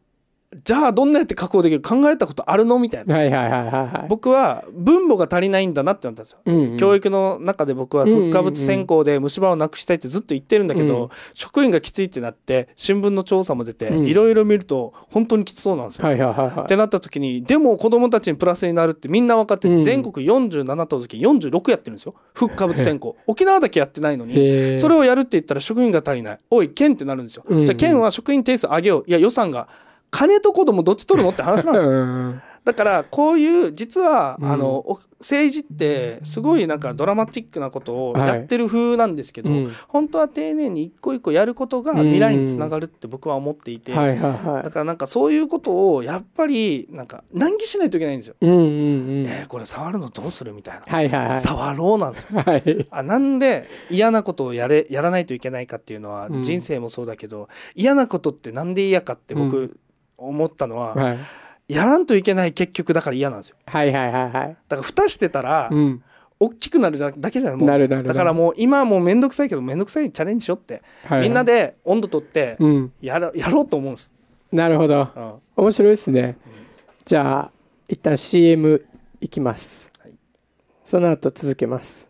[SPEAKER 2] じゃあどんなやって確保できる考えたことあるのみたいな、
[SPEAKER 1] はいはいはいはい、
[SPEAKER 2] 僕は分母が足りないんだなってなったんですよ、うんうん、教育の中で僕は復活物専攻で虫歯をなくしたいってずっと言ってるんだけど、うんうん、職員がきついってなって新聞の調査も出ていろいろ見ると本当にきつそうなんですよ、はいはいはいはい、ってなった時にでも子供たちにプラスになるってみんな分かって、う全国47都道府県46やってるんですよ復活物専攻沖縄だけやってないのにそれをやるって言ったら職員が足りないおい県ってなるんですよ、うんうん、じゃあ県は職員定数上げよういや予算が金と子供どっち取るのって話なんですよ。だからこういう実は、あの、政治ってすごいなんかドラマチックなことをやってる風なんですけど、本当は丁寧に一個一個やることが未来につながるって僕は思っていて、だからなんかそういうことをやっぱりなんか難儀しないといけないんですよ。うえこれ触るのどうするみたいな、触ろうなんですよ。はい、あなんで嫌なことをやれやらないといけないかっていうのは、人生もそうだけど、嫌なことってなんで嫌かって僕、思ったのは、はい、やらんといけない結局だから嫌なんですよ。はいはいはいはい。だから蓋してたら、うん、大きくなるじゃだけじゃなるなるだからもう今もう面倒くさいけど面倒くさいチャレンジしよって、はいはい、みんなで温度とってやろ,、うん、やろうと思うんです。
[SPEAKER 1] なるほど、うん、面白いですね。じゃあ一旦 CM いきます。はい、その後続けます。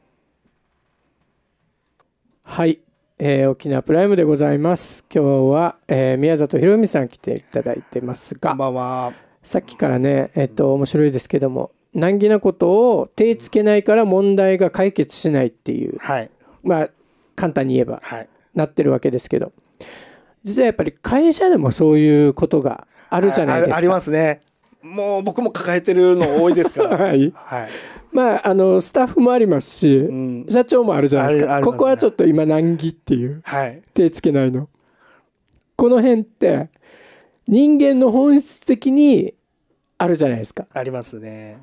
[SPEAKER 1] はいえー、沖縄プライムでございます今日は、えー、宮里博美さん来ていただいてますがこんばんはさっきからねえっ、ー、と面白いですけども難儀なことを手つけないから問題が解決しないっていう、はい、まあ簡単に言えば、はい、なってるわけですけど実はやっぱり会社でもそういうことがあるじゃないですかありますね
[SPEAKER 2] もう僕も抱えてるの多いですから はい、はい、
[SPEAKER 1] まあ、あのスタッフもありますし、うん、社長もあるじゃないですか、ね、ここはちょっと今難儀っていう、はい、手つけないのこの辺って人間の本質的にあるじゃないですか
[SPEAKER 2] ありますね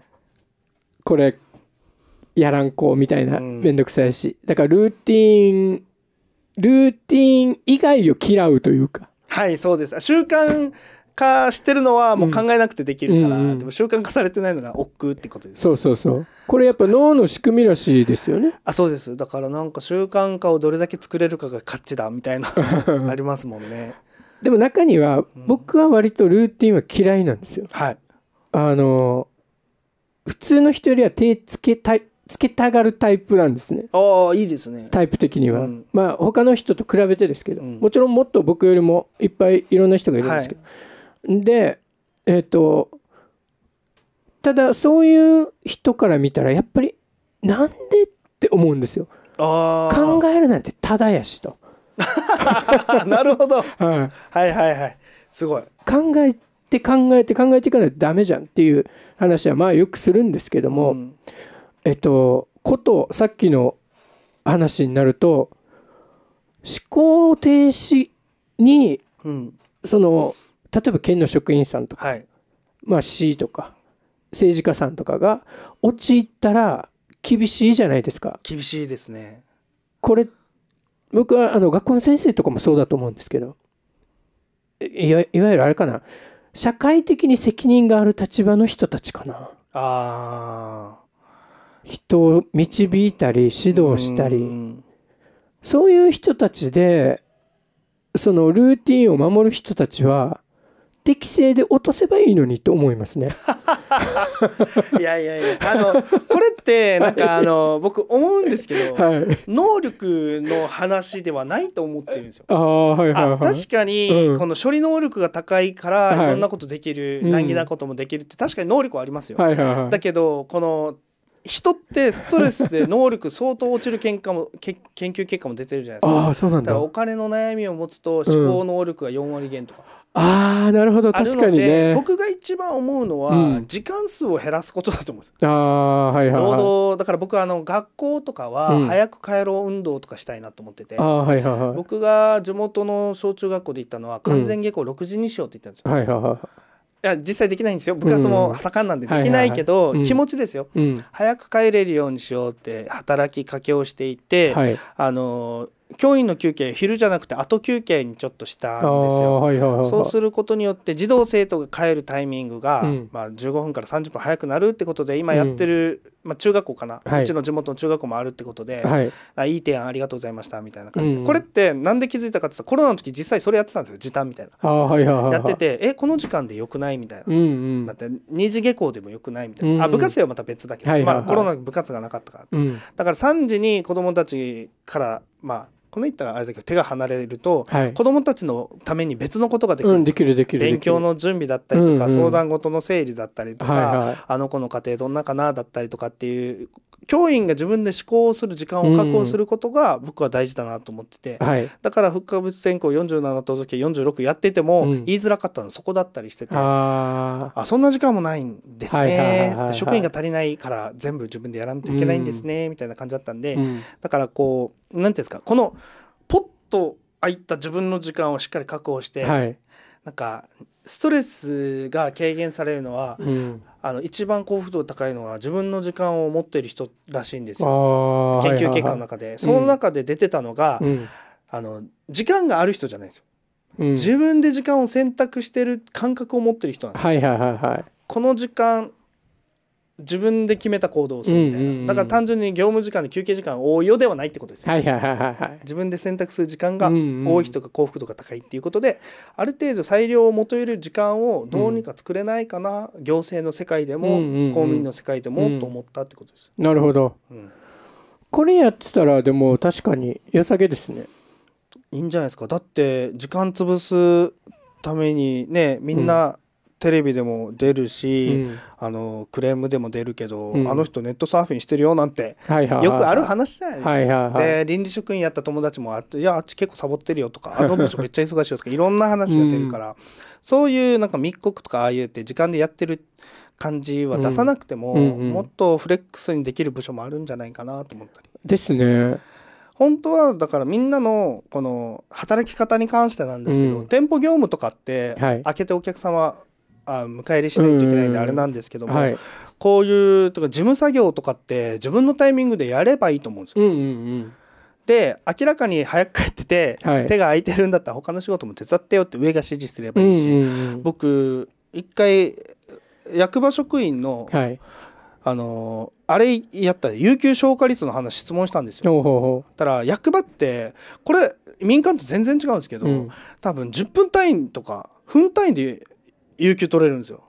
[SPEAKER 1] これやらんこうみたいな面倒くさいし、だからルーティーンルーティン以外を嫌うというか
[SPEAKER 2] はいそうです習慣化してるのはもう考えなくてできるから、うん、でも習慣化されてないのが億劫ってことで
[SPEAKER 1] す、そうそうそうこれやっぱ脳の仕組みらしいですよ
[SPEAKER 2] ねあそうですだからなんか習慣化をどれだけ作れるかが勝ちだみたいな ありますもんね
[SPEAKER 1] でも中には僕は割とルーティンは嫌いなんですよ、うん、はいあの普通の人よりは手つけたいつけたがるタイプなんですね。ああ、いいですね。タイプ的には。うん、まあ、他の人と比べてですけど、うん、もちろんもっと僕よりもいっぱいいろんな人がいるんですけど、はい、でえっ、ー、とただそういう人から見たらやっぱりなんでって思うんですよ。考えるなんてただやしと。なるほど、う ん、はいはいはいすごい。考えて考えて考えてからダメじゃんっていう話はまあよくするんですけども、うん、えっとことさっきの話になると思考停止に、うん、その例えば県の職員さんとか、はい、まあ市とか政治家さんとかが陥ったら厳しいじゃないですか
[SPEAKER 2] 厳しいですね
[SPEAKER 1] これ僕はあの学校の先生とかもそうだと思うんですけどいわゆるあれかな社会的に責任がある立場の人たちかなあ人を導いたり指導したりそういう人たちでそのルーティンを守る人たちは適正で落とせばいいのにと思いますね
[SPEAKER 2] いやいやいやあのこれってなんかあの 僕思うんですけど、はい、能力の話ではないと思ってるんですよ。あ、は
[SPEAKER 1] いはい、確かに、こ
[SPEAKER 2] の処理能力が高いからいろんなことできる、はい、難儀なこともできるって確かに能力はありますよ。はいはいはい、だけどこの人ってストレスで能力相当落ちる研究も研究結果も出てるじゃないですか。ああそうなんだお金の悩みを持つと思考能力が4割減とか。うん
[SPEAKER 1] ああなるほど確かにね僕
[SPEAKER 2] が一番思うのは、時間数を減らすことだと思うんです、
[SPEAKER 1] うあはいはい、はい、労働
[SPEAKER 2] だから僕あの学校とかは早く帰ろう運動とかしたいなと思ってて、うん、あはいはいはい、僕が地元の小中学校で行ったのは完全下校6時にしようって言ったんですよ、うん、はいはいはいいや実際できないんですよ部活も盛んなんでできないけど、気持ちですよ、うん、早く帰れるようにしようって働きかけをしていて、はい、あの教員の休憩昼じゃなくて後休憩にちょっとしたんですよ、はいはいはいそうすることによって児童生徒が帰るタイミングが、うん、まあ、15分から30分早くなるってことで今やってる、うん、まあ、中学校かな、はい、うちの地元の中学校もあるってことで、はい、あいい提案ありがとうございましたみたいな感じで、うん、これって何で気づいたかって言ったらコロナの時実際それやってたんですよ時短みたいな、はいはいはい、やっててえこの時間でよくないみたいな、うんうん、だって2次下校でもよくないみたいな、うんあ部活生はまた別だけど、はいはいはい、まあ、コロナ部活がなかったから、だから3時に子どもたちからまあこの言ったらあれだけど手が離れると、はい、子どもたちのために別のことができる,、うん、できるできる勉強の準備だったりとか、うんうん、相談事の整理だったりとか、はいはい、あの子の家庭どんなかなだったりとかっていう教員が自分で思考をする時間を確保することが僕は大事だなと思ってて、うんはい、だから復活物専攻47と時46やってても言いづらかったのそこだったりしてて、うん、あそんな時間もないんですね、職員が足りないから全部自分でやらないといけないんですね、うん、みたいな感じだったんで、だからこうていうんですかこのポッと空いた自分の時間をしっかり確保して、はい、なんかストレスが軽減されるのは、うん、あの一番幸福度高いのは自分の時間を持っている人らしいんですよ研究結果の中で、はいはいはい、その中で出てたのが、うん、あの時間がある人じゃないですよ、うん、自分で時間を選択してる感覚を持ってる人なん
[SPEAKER 1] です、はいは
[SPEAKER 2] い、この時間自分で決めた行動をするみたいな、うんうんうん、だから単純に業務時間で休憩時間多いよではないってことですよ、はいはいはいはい、自分で選択する時間が多い人が幸福度が高いっていうことで、うんうん、ある程度裁量を求める時間をどうにか作れないかな、うん、行政の世界でも、うんうんうん、公務員の世界でも、と思ったってことです、なるほど、うん、
[SPEAKER 1] これやってたらでも確かに良さげですね
[SPEAKER 2] いいんじゃないですかだって時間潰すためにねみんな、テレビでも出るし、うん、あのクレームでも出るけど、うん、あの人ネットサーフィンしてるよなんて、はいはいはい、よくある話じゃないですか、はいはいはい、で臨時職員やった友達もあいやあっち結構サボってるよ」とか「あの部署めっちゃ忙しいよ」とかいろんな話が出るから、うん、そういうなんか密告とかああいうって時間でやってる感じは出さなくても、うんうんうん、もっとフレックスにできる部署もあるんじゃないかなと思ったり。
[SPEAKER 1] ですね。
[SPEAKER 2] 本当はだからみんなのこの働き方に関してなんですけど、うん、店舗業務とかって開けてお客様あ迎え入れしないといけないんであれなんですけども、はい、こういうとか事務作業とかって自分のタイミングでやればいいと思うんですよ。うんうんうんで明らかに早く帰ってて、はい、手が空いてるんだったら他の仕事も手伝ってよって上が指示すればいいし、うんうん、僕一回役場職員の、はい、あのあれやった有給消化率の話質問したんですよ。ほたら役場ってこれ民間と全然違うんですけど、うん、多分10分単位とか分単位で有給取れるんですよ。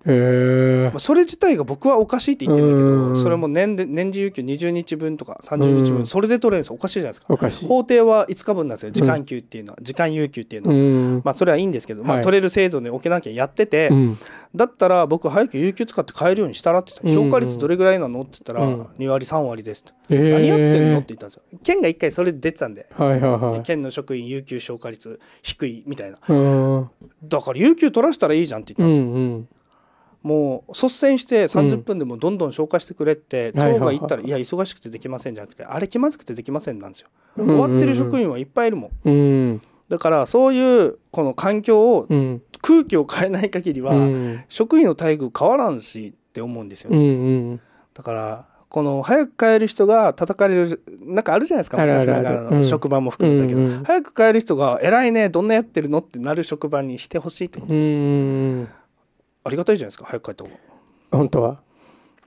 [SPEAKER 2] まあ、それ自体が僕はおかしいって言ってるんだけど、それも年で年次有給20日分とか30日分、それで取れるんですよ。おかしいじゃないですか。法定は5日分なんですよ。時間給っていうのは、時間有給っていうのは。まあ、それはいいんですけど、まあ、取れる製造で置けなきゃやってて、だったら僕早く有給使って買えるようにしたらって言った消化率どれぐらいなのって言ったら、2割3割ですって、何やってんのって言ったんですよ。県が1回それ出てたんで、県の職員有給消化率低いみたいな。だから有給取らせたらいいじゃんって言ったんですうんうん、もう率先して30分でもどんどん消化してくれって、うん、が言ったら「いや忙しくてできません」じゃなくて「あれ気まずくてできません」なんですよ。終わってる職員はいっぱいいるもん。うんうん、だからそういうこの環境を、空気を変えない限りは、職員の待遇変わらんしって思うんですよね。うんうん、だからこの早く帰る人が叩かれるなんかあるじゃないですか昔ながらの職場も含めたけど、うん、早く帰る人が「偉いねどんなやってるの?」ってなる職場にしてほしいってこ
[SPEAKER 1] とです。
[SPEAKER 2] ありがたいじゃないですか早く帰った方が
[SPEAKER 1] 本当は、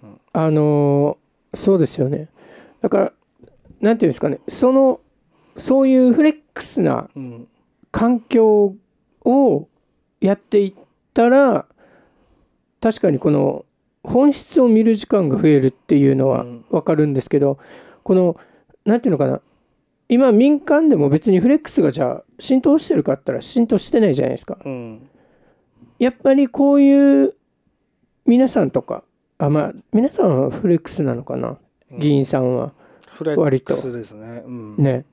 [SPEAKER 1] うん、あのそうですよねだからなんていうんですかねそのそういうフレックスな環境をやっていったら確かにこの本質を見る時間が増えるっていうのは分かるんですけど、うん、この何て言うのかな今民間でも別にフレックスがじゃあ浸透してるかったら浸透してないじゃないですか、うん、やっぱりこういう皆さんとかあまあ皆さんはフレックスなのかな、議員さんは割とですね,、うん、ね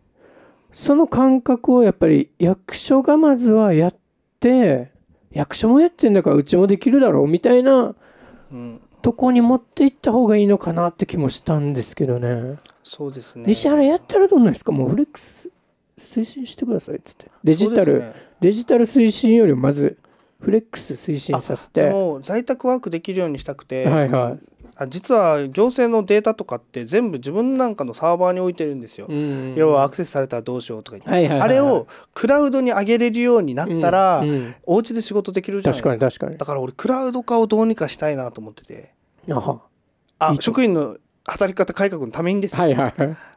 [SPEAKER 1] その感覚をやっぱり役所がまずはやって役所もやってんだからうちもできるだろうみたいな、うん、とこに持っていった方がいいのかなって気もしたんですけどねそうですね西原やったらどうなんですかもうフレックス
[SPEAKER 2] 推進してくださいっつってデジタル、ね、
[SPEAKER 1] デジタル推進よりまずフレックス推進させてで
[SPEAKER 2] も在宅ワークできるようにしたくて、はいはい、あ実は行政のデータとかって全部自分なんかのサーバーに置いてるんですよ、うん要はアクセスされたらどうしようとか、はいはい、あれをクラウドに上げれるようになったら、うんうん、お家で仕事できるじゃないですかだから俺クラウド化をどうにかしたいなと思っててあ職員の働き方改革のためにですよ、はいはい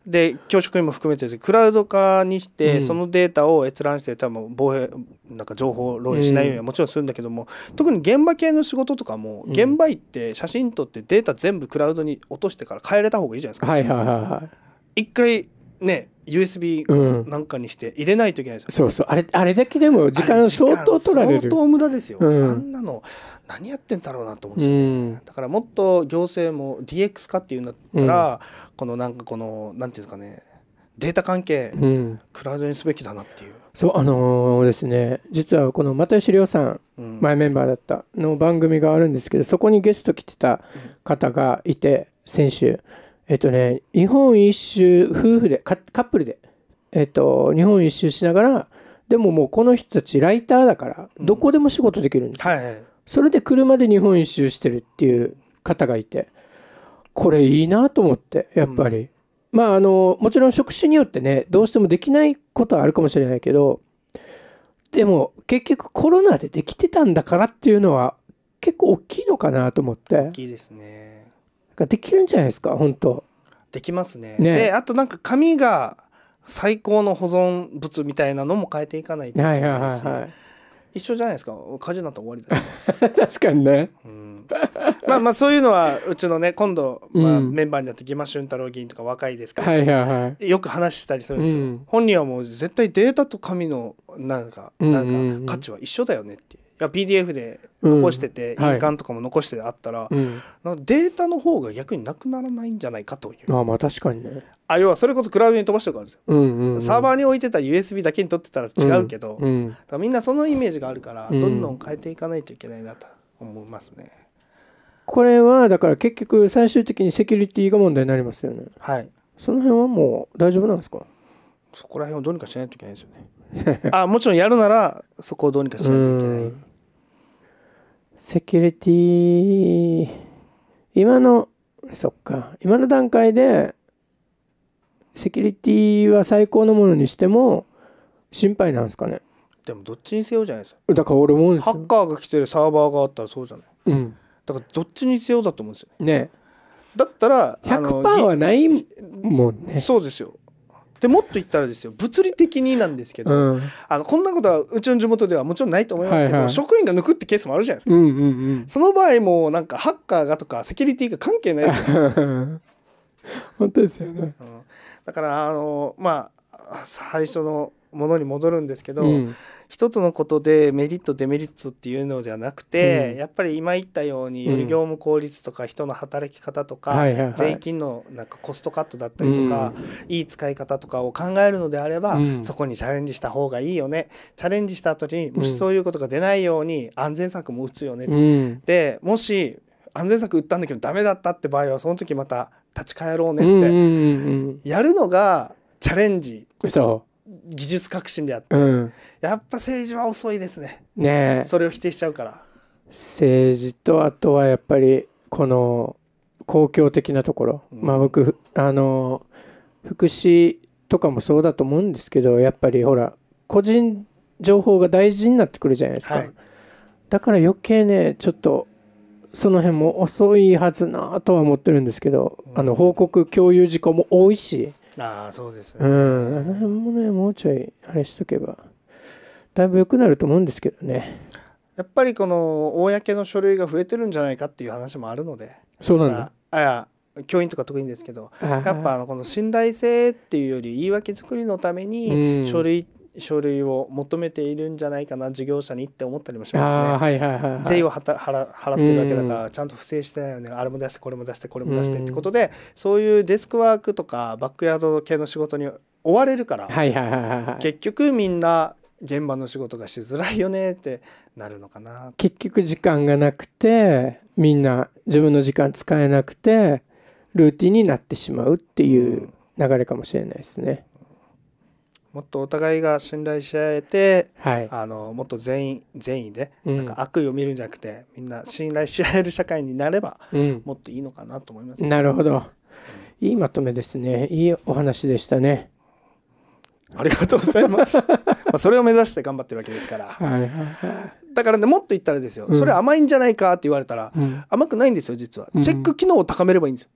[SPEAKER 2] で教職員も含めてです、クラウド化にして、そのデータを閲覧して多分防衛なんか情報漏洩しないようにはもちろんするんだけども、うん、特に現場系の仕事とかも、現場行って写真撮ってデータ全部クラウドに落としてから変えれた方がいいじゃないですか、はいはいはいはい、一回ね USB なんかにして入れないといけないです
[SPEAKER 1] よ、そうそうあれあれだけでも時間相当取られる相当無駄ですよ、うん、あんな
[SPEAKER 2] の何やってんだろうなと思うんですよ、ね、うん、だからもっと行政も DX 化っていうんだったら、うん、このなんかこのなんていうんですかねデータ関係、クラウドにすべきだなってい
[SPEAKER 1] うそうあのー、ですね実はこの又吉亮さん、うん、前メンバーだったの番組があるんですけどそこにゲスト来てた方がいて先週えっとね、日本一周、夫婦で、カップルで、えっと、日本一周しながら、でももうこの人たちライターだから、どこでも仕事できるんです、うんはいはい、それで車で日本一周してるっていう方がいて、これいいなと思って、やっぱり。うん、まあ、あの、もちろん職種によってね、どうしてもできないことはあるかもしれないけど、でも結局コロナでできてたんだからっていうのは結構大きいのかなと思って。大きいですね。ができるんじゃないですか本当
[SPEAKER 2] できますね、ね、であとなんか紙が最高の保存物みたいなのも変えていかないといけないし、はいはいはい一緒じゃないですか火事になったら終わりで
[SPEAKER 1] す 確かにね、うん、
[SPEAKER 2] まあまあそういうのはうちのね今度、まあ、メンバーになってギマ俊太郎議員とか若いですけど、はい
[SPEAKER 1] はい、
[SPEAKER 2] よく話したりするんですよ、うん、本人はもう絶対データと紙のなんかなんか価値は一緒だよねって PDF で残してて、うん、印鑑とかも残してあったら、はい、データの方が逆になくならないんじゃないかというあまあ確かにねあ要はそれこそクラウドに飛ばしてくからですよ、
[SPEAKER 1] うんうんうん、サーバ
[SPEAKER 2] ーに置いてたら USB だけに取ってたら違うけど、うんうん、みんなそのイメージがあるからどんどん変えていかないといけないなと思いますね、
[SPEAKER 1] これはだから結局最終的にセキュリティが問題になりますよねはいその辺はもう大丈夫なんですか
[SPEAKER 2] そこら辺をどうにかしないといけないですよね あもちろんやるならそこをどうにかしないと
[SPEAKER 1] いけないセキュリティ、今の、そっか、今の段階で、セキュリティは最高のものにしても、心配なんですかね。
[SPEAKER 2] でもどっちにせよじゃないですか。だ
[SPEAKER 1] から俺もハッ
[SPEAKER 2] カーが来てるサーバーがあったらそうじゃない。うん。だからどっちにせよだと思うんですよね。ねだったら100%はない
[SPEAKER 1] も
[SPEAKER 2] んねそうですよでもっと言ったらですよ物理的になんですけど、うん、あのこんなことはうちの地元ではもちろんないと思いますけど、はいはい、職員が抜くってケースもあるじゃないですか、うんうんうん、その場合もなんかハッカーがとかセキュリティが関係ないです本当ですよね、うん、だからあのまあ最初のものに戻るんですけど、うん一つのことでメリットデメリットっていうのではなくて、うん、やっぱり今言ったようにより業務効率とか人の働き方とか、税金のなんかコストカットだったりとか、いい使い方とかを考えるのであれば、そこにチャレンジした方がいいよねチャレンジした後にもしそういうことが出ないように安全策も打つよね、でもし安全策打ったんだけどダメだったって場合はその時また立ち返ろうねって、やるのがチャレンジ技術革新であって、うん、やっぱ政治は遅いですねねそれを否定しちゃうから
[SPEAKER 1] 政治とあとはやっぱりこの公共的なところ、うん、まあ僕あの福祉とかもそうだと思うんですけどやっぱりほら個人情報が大事になってくるじゃないですか、はい、だから余計ねちょっとその辺も遅いはずなとは思ってるんですけど、うん、あの報告共有事項も多いし
[SPEAKER 2] ああそうですね
[SPEAKER 1] うんもうねもうちょいあれしとけばだいぶ良くなると思うんですけどね
[SPEAKER 2] やっぱりこの公の書類が増えてるんじゃないかっていう話もあるのでそうなんだあや教員とか特にですけどやっぱあのこの信頼性っていうより言い訳作りのために書類書類を求めているんじゃないかな事業者にって思ったりもしますね。税をはた払払ってるわけだから、ちゃんと不正してないよねあれも出してこれも出してこれも出してってことで、そういうデスクワークとかバックヤード系の仕事に追われるから、ははははいいいい、結局みんな現場の仕事がしづらいよねってなるの
[SPEAKER 1] かな結局時間がなくてみんな自分の時間使えなくてルーティンになってしまうっていう流れかもしれないですね。
[SPEAKER 2] もっとお互いが信頼し合えて、はい、あのもっと善意善意で、うん、なんか悪意を見るんじゃなくてみんな信頼し合える社会になれば、うん、もっといいのかなと思います、ね、なるほど
[SPEAKER 1] いいまとめですねいいお話でしたね
[SPEAKER 2] ありがとうございます まあそれを目指して頑張ってるわけですから、はいはいだからねもっと言ったらですよ、うん、それ甘いんじゃないかって言われたら、うん、甘くないんですよ実はチェック機能を高めればいいんですよ、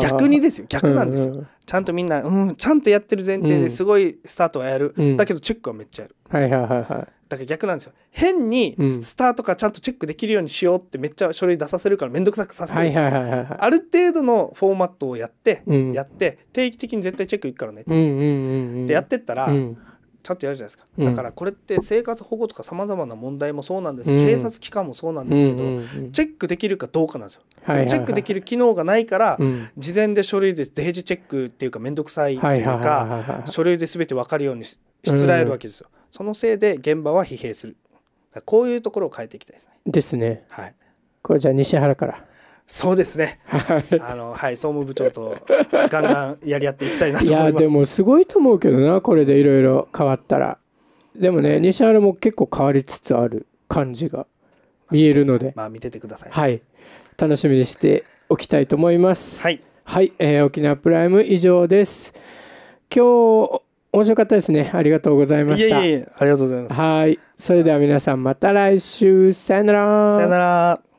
[SPEAKER 2] 逆にですよ逆なんですよ、うんうん、ちゃんとみんな、うん、ちゃんとやってる前提ですごいスタートはやる、うん、だけどチェックはめっちゃやる、
[SPEAKER 1] はいはいはいはい
[SPEAKER 2] だから逆なんですよ変にスタートかちゃんとチェックできるようにしようってめっちゃ書類出させるから面倒くさくさせるいある程度のフォーマットをやって、うん、やって定期的に絶対チェックいくからね、うんうんうんうん、でやってったら、うんちゃんとやるじゃないですか、だからこれって生活保護とかさまざまな問題もそうなんです、うん、警察機関もそうなんですけど、チェックできるかどうかなんですよ、はいはいはい、チェックできる機能がないから、うん、事前で書類でデージチェックっていうか面倒くさいっていうか、書類で全て分かるようにしつらえるわけですよ、うん、そのせいで現場は疲弊するこういうところを変えていきたいですね
[SPEAKER 1] ですねはいこれじゃあ西原から
[SPEAKER 2] そうですね。あの、はい、総務部長とガンガンやり合っていきたいなと思います。いや、でも
[SPEAKER 1] すごいと思うけどな、これでいろいろ変わったら。でもね、西原も結構変わりつつある感じが見えるので。まあ、見ててください。はい。楽しみにしておきたいと思います。はい。はい、えー、沖縄プライム以上です。今日、面白かったですね。ありがとうございました。いえいえ、ありがとうございます。はい。それでは皆さんまた来週。さよなら。さよな
[SPEAKER 2] ら。